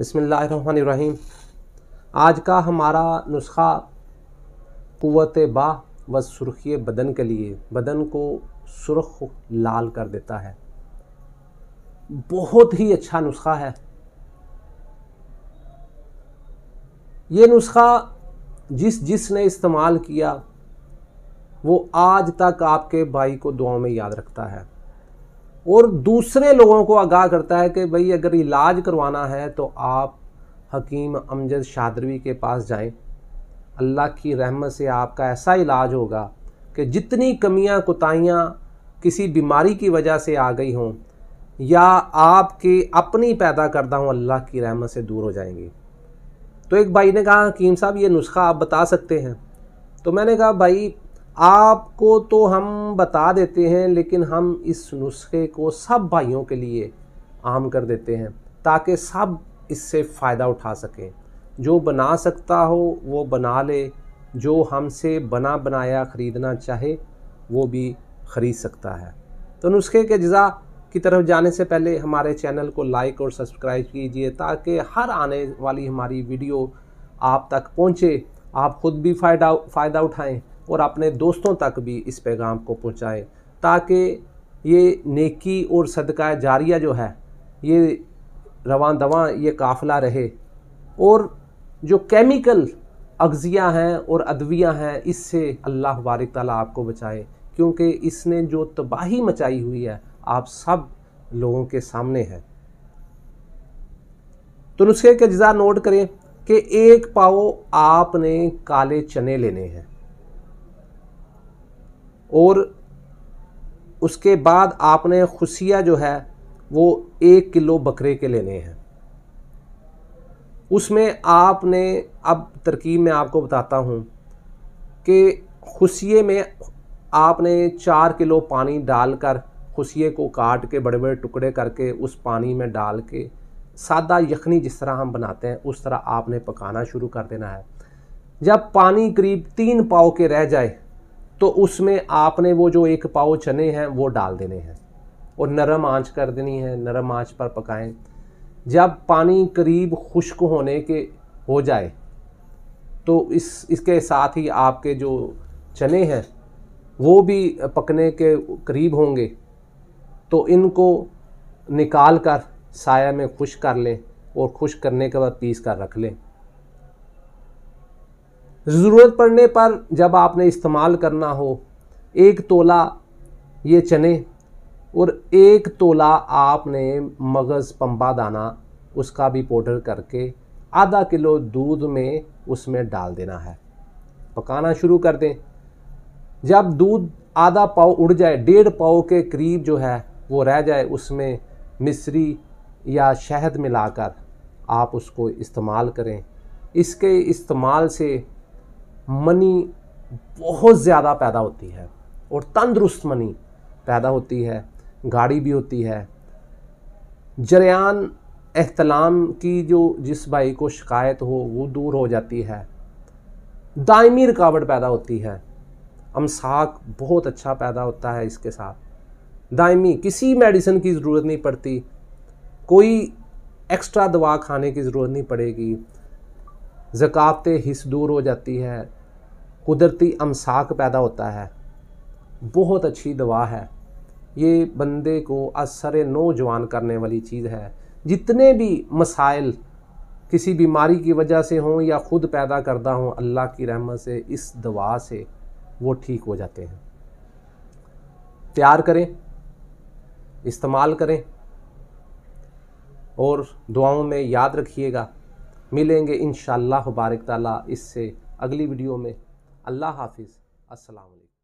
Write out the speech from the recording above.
बसमीम आज का हमारा नुस्खा क़वत बा व सुर्खी बदन के लिए बदन को सुरख़ लाल कर देता है बहुत ही अच्छा नुस्खा है ये नुस्खा जिस जिस ने इस्तेमाल किया वो आज तक आपके भाई को दुआ में याद रखता है और दूसरे लोगों को आगाह करता है कि भाई अगर इलाज करवाना है तो आप हकीम अमजद शादरवी के पास जाएं अल्लाह की रहमत से आपका ऐसा इलाज होगा कि जितनी कमियां कोताहियाँ किसी बीमारी की वजह से आ गई हों या आपके अपनी पैदा करदा हों अल्लाह की रहमत से दूर हो जाएंगी तो एक भाई ने कहा हकीम साहब ये नुस्खा आप बता सकते हैं तो मैंने कहा भाई आपको तो हम बता देते हैं लेकिन हम इस नुस्खे को सब भाइयों के लिए आम कर देते हैं ताकि सब इससे फ़ायदा उठा सकें जो बना सकता हो वो बना ले जो हमसे बना बनाया ख़रीदना चाहे वो भी ख़रीद सकता है तो नुस्खे के अज्जा की तरफ जाने से पहले हमारे चैनल को लाइक और सब्सक्राइब कीजिए ताकि हर आने वाली हमारी वीडियो आप तक पहुँचे आप ख़ुद भी फ़ायदा फ़ायदा उठाएँ और अपने दोस्तों तक भी इस पैगाम को पहुँचाएँ ताकि ये नेकी और सदका जारिया जो है ये रवान दवा ये काफ़िला रहे और जो केमिकल अगजिया हैं और अदवियाँ हैं इससे अल्लाह वारिक तला आपको बचाए क्योंकि इसने जो तबाही मचाई हुई है आप सब लोगों के सामने है तो नुस्खे के जजा नोट करें कि एक पाओ आपने काले चने लेने हैं और उसके बाद आपने खुशिया जो है वो एक किलो बकरे के लेने हैं उसमें आपने अब तरकीब में आपको बताता हूँ कि खुशिए में आपने चार किलो पानी डालकर खुशिए को काट के बड़े बड़े टुकड़े करके उस पानी में डाल के सादा यखनी जिस तरह हम बनाते हैं उस तरह आपने पकाना शुरू कर देना है जब पानी करीब तीन पाव के रह जाए तो उसमें आपने वो जो एक पाव चने हैं वो डाल देने हैं और नरम आंच कर देनी है नरम आंच पर पकाएं जब पानी करीब खुश्क होने के हो जाए तो इस इसके साथ ही आपके जो चने हैं वो भी पकने के करीब होंगे तो इनको निकाल कर साया में खुश कर लें और खुश करने के बाद पीस कर रख लें ज़रूरत पड़ने पर जब आपने इस्तेमाल करना हो एक तोला ये चने और एक तोला आपने मगज़ पम्बा दाना उसका भी पाउडर करके आधा किलो दूध में उसमें डाल देना है पकाना शुरू कर दें जब दूध आधा पाव उड़ जाए डेढ़ पाव के करीब जो है वो रह जाए उसमें मिश्री या शहद मिलाकर आप उसको इस्तेमाल करें इसके इस्तेमाल से मनी बहुत ज़्यादा पैदा होती है और तंदुरुस्त मनी पैदा होती है गाड़ी भी होती है जरियान अहतलाम की जो जिस भाई को शिकायत हो वो दूर हो जाती है दायमी रुकावट पैदा होती है अमसाक बहुत अच्छा पैदा होता है इसके साथ दायमी किसी मेडिसिन की ज़रूरत नहीं पड़ती कोई एक्स्ट्रा दवा खाने की ज़रूरत नहीं पड़ेगी ज़कावत हिस्स दूर हो जाती है कुदरती अमसाक पैदा होता है बहुत अच्छी दवा है ये बंदे को असर नौजवान करने वाली चीज़ है जितने भी मसाइल किसी बीमारी की वजह से हों या ख़ुद पैदा करता हों अल्लाह की रहमत से इस दवा से वो ठीक हो जाते हैं तैयार करें इस्तेमाल करें और दुआओं में याद रखिएगा मिलेंगे इन शाह ताली इससे अगली वीडियो में अल्लाह हाफिज़ अस्सलाम वालेकुम